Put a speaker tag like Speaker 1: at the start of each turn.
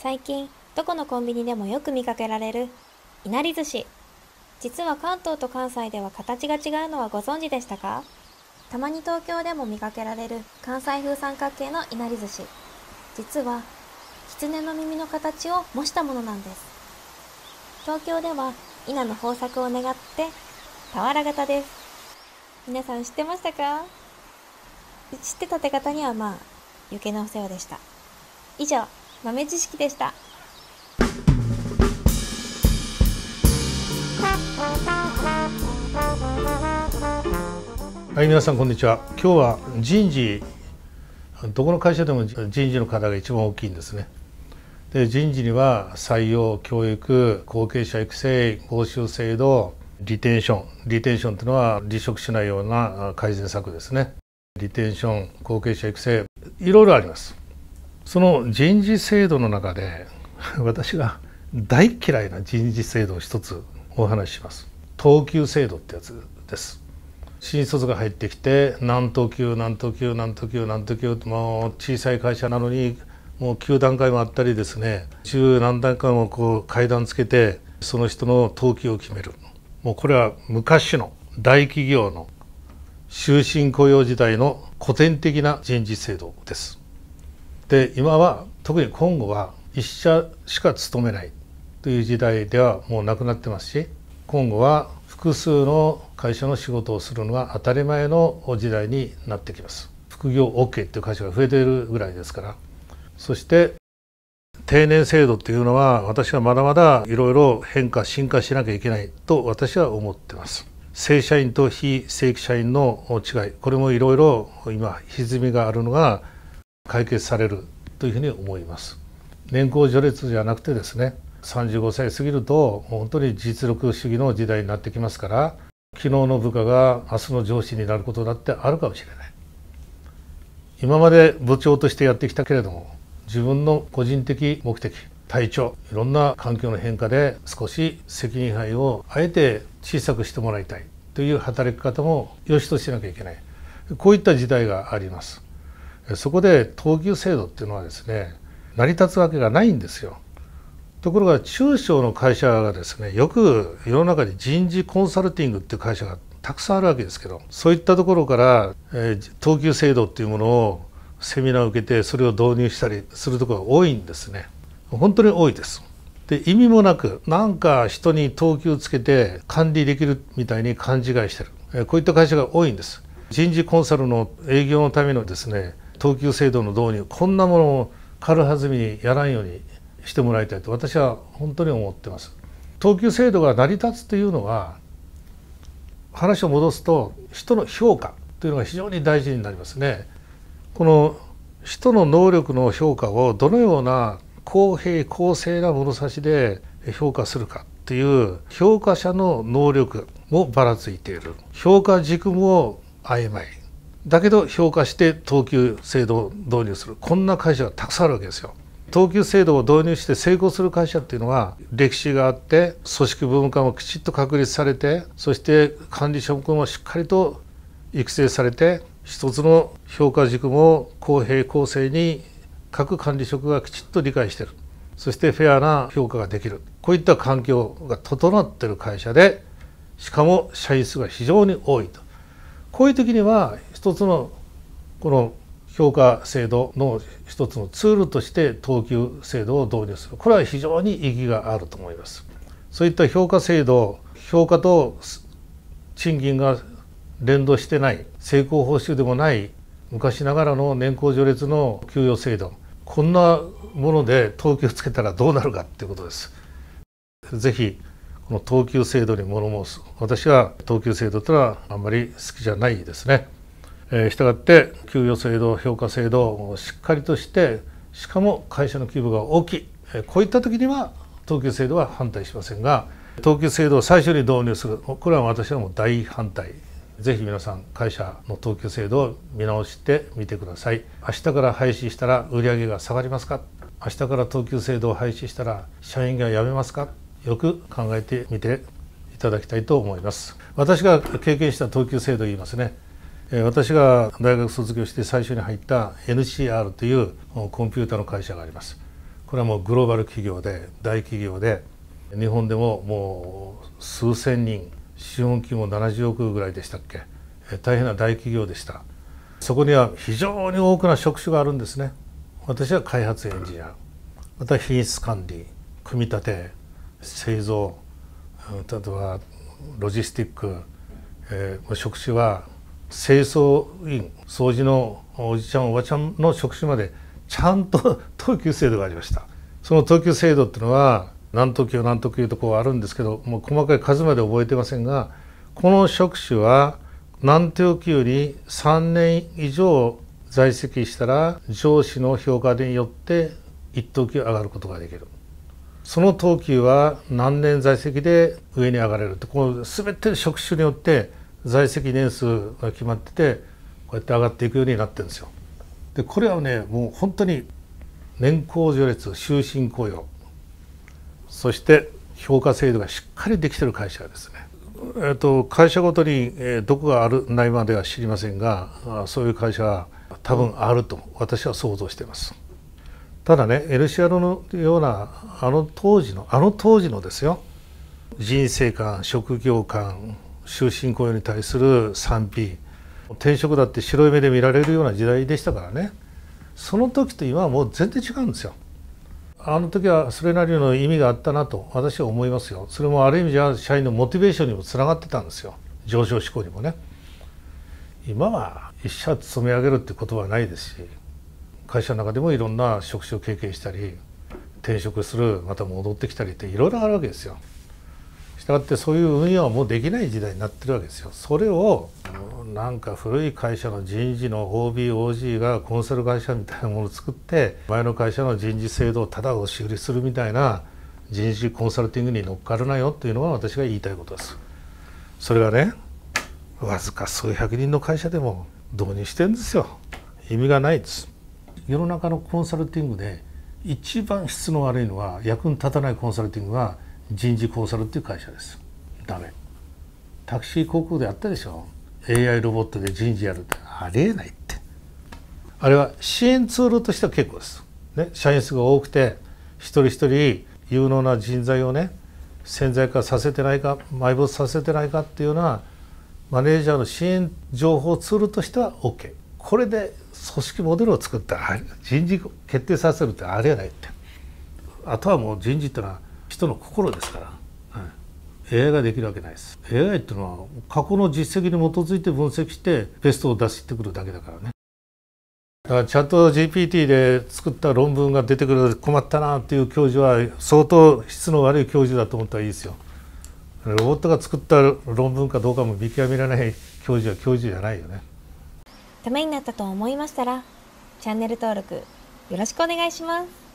Speaker 1: 最近どこのコンビニでもよく見かけられるいなり寿司実は関東と関西では形が違うのはご存知でしたかたまに東京でも見かけられる関西風三角形のいなり寿司実は狐の耳の形を模したものなんです東京では稲の豊作を願って俵型です皆さん知ってましたか知ってた手形にはまあ余計なお世話でした以上豆知識でしたはい皆さんこんにちは今日は人事どこの会社でも人事の課題が一番大きいんですねで人事には採用教育後継者育成報酬制度リテンションリテンションというのは離職しないような改善策ですねリテンション後継者育成いろいろありますその人事制度の中で私が大嫌いな人事制度を一つお話しします等級制度ってやつです新卒が入ってきて何等級何等級何等級何等級もう小さい会社なのにもう9段階もあったりですね十何段階もこう階段つけてその人の等級を決めるもうこれは昔の大企業の終身雇用時代の古典的な人事制度ですで今は特に今後は1社しか勤めないという時代ではもうなくなってますし今後は複数の会社の仕事をするのは当たり前の時代になってきます副業 OK っていう会社が増えているぐらいですからそして定年制度っていうのは私はまだまだいろいろ変化進化しなきゃいけないと私は思ってます正社員と非正規社員の違いこれもいろいろ今歪みがあるのが解決されるというふうに思います年功序列じゃなくてですね35歳過ぎると本当に実力主義の時代になってきますから昨日の部下が明日の上司になることだってあるかもしれない今まで部長としてやってきたけれども自分の個人的目的体調いろんな環境の変化で少し責任範囲をあえて小さくしてもらいたいという働き方も良しとしなきゃいけないこういった時代がありますそこで等級制度っていうのはですね成り立つわけがないんですよ。ところが中小の会社がですねよく世の中に人事コンサルティングっていう会社がたくさんあるわけですけどそういったところから、えー、等級制度っていうものをセミナーを受けてそれを導入したりするところが多いんですね本当に多いですで意味もなくなんか人に等級つけて管理できるみたいに勘違いしてる、えー、こういった会社が多いんです人事コンサルの営業のためのですね等級制度の導入こんなものを軽はずみにやらんようにしてもらいたいと私は本当に思ってます。等級制度が成り立つというのは話を戻すと人の評価というのが非常に大事になりますね。この人の能力の評価をどのような公平公正な物差しで評価するかっていう評価者の能力もばらついている評価軸も曖昧だけど評価して等級制度を導入するこんな会社がたくさんあるわけですよ。等級制度を導入して成功する会社っていうのは歴史があって組織文化もきちっと確立されてそして管理職もしっかりと育成されて一つの評価軸も公平公正に各管理職がきちっと理解してるそしてフェアな評価ができるこういった環境が整ってる会社でしかも社員数が非常に多いとこういう時には一つのこの評価制度の一つのツールとして等級制度を導入するこれは非常に意義があると思いますそういった評価制度評価と賃金が連動してない成功報酬でもない昔ながらの年功序列の給与制度こんなもので等級つけたらどうなるかっていうことです。ぜひこの等級制度に物申す私は等級制度というのはあんまり好きじゃないですね。えー、したがって給与制度評価制度をしっかりとしてしかも会社の規模が大きい、えー、こういった時には等級制度は反対しませんが等級制度を最初に導入するこれは私はもう大反対ぜひ皆さん会社の等級制度を見直してみてください明日から廃止したら売上が下がりますか明日から等級制度を廃止したら社員が辞めますかよく考えてみていただきたいと思います私が経験した等級制度言いますね私が大学卒業して最初に入った NCR というコンピューターの会社がありますこれはもうグローバル企業で大企業で日本でももう数千人資本金も70億ぐらいでしたっけ大変な大企業でしたそこには非常に多くの職種があるんですね私は開発エンジニアまた品質管理組み立て製造例えばロジスティック、えー、職種は清掃員掃除のおじちゃんおばちゃんの職種までちゃんと 等級制度がありましたその等級制度っていうのは何等級何等級とこうあるんですけどもう細かい数まで覚えてませんがこの職種は何等級り3年以上在籍したら上司の評価によって1等級上がることができるその等級は何年在籍で上に上がれるってこの全て職種によって在籍年数が決まっててこうやって上がっていくようになってるんですよ。でこれはねもう本当に年功序列終身雇用そして評価制度がしっかりできてる会社ですね。えー、っと、会社ごとに、えどこがあるないまでは知りませんがそういう会社は多分あると私は想像しています。ただねエルシアロのようなあの当時のあの当時のですよ人生観職業観終身雇用に対する賛否転職だって白い目で見られるような時代でしたからねその時と今はもう全然違うんですよ。あの時はそれなりの意味があったなと私は思いますよ。それもある意味じゃ社員のモチベーションにもつながってたんですよ。上昇志向にもね。今は一社勤め上げるってことはないですし会社の中でもいろんな職種を経験したり転職するまた戻ってきたりっていろいろあるわけですよ。したがってそういう運用はもうできない時代になってるわけですよ。それをなんか古い会社の人事の OBOG がコンサル会社みたいなものを作って前の会社の人事制度をただ押し売りするみたいな人事コンサルティングに乗っかるなよっていうのが私が言いたいことです。それがねわずか数百人の会社でも導入してんですよ。意味がないです。世の中のコンサルティングで一番質の悪いのは役に立たないコンサルティングは人事コンサルっていう会社ですダメタクシー航空でやったでしょ AI ロボットで人事やるってありえないってあれは支援ツールとしては結構です、ね、社員数が多くて一人一人有能な人材をね潜在化させてないか埋没させてないかっていうようなマネージャーの支援情報ツールとしては OK これで組織モデルを作って人事決定させるってあれやないってあとはもう人事ってのは人の心ですから、はい、AI ができるわけないです AI っていうのは過去の実績に基づいて分析してベストを出してくるだけだからねだからチャット GPT で作った論文が出てくる困ったなっていう教授は相当質の悪い教授だと思ったらいいですよロボットが作った論文かどうかも見極められない教授は教授じゃないよね。ためになったと思いましたらチャンネル登録よろしくお願いします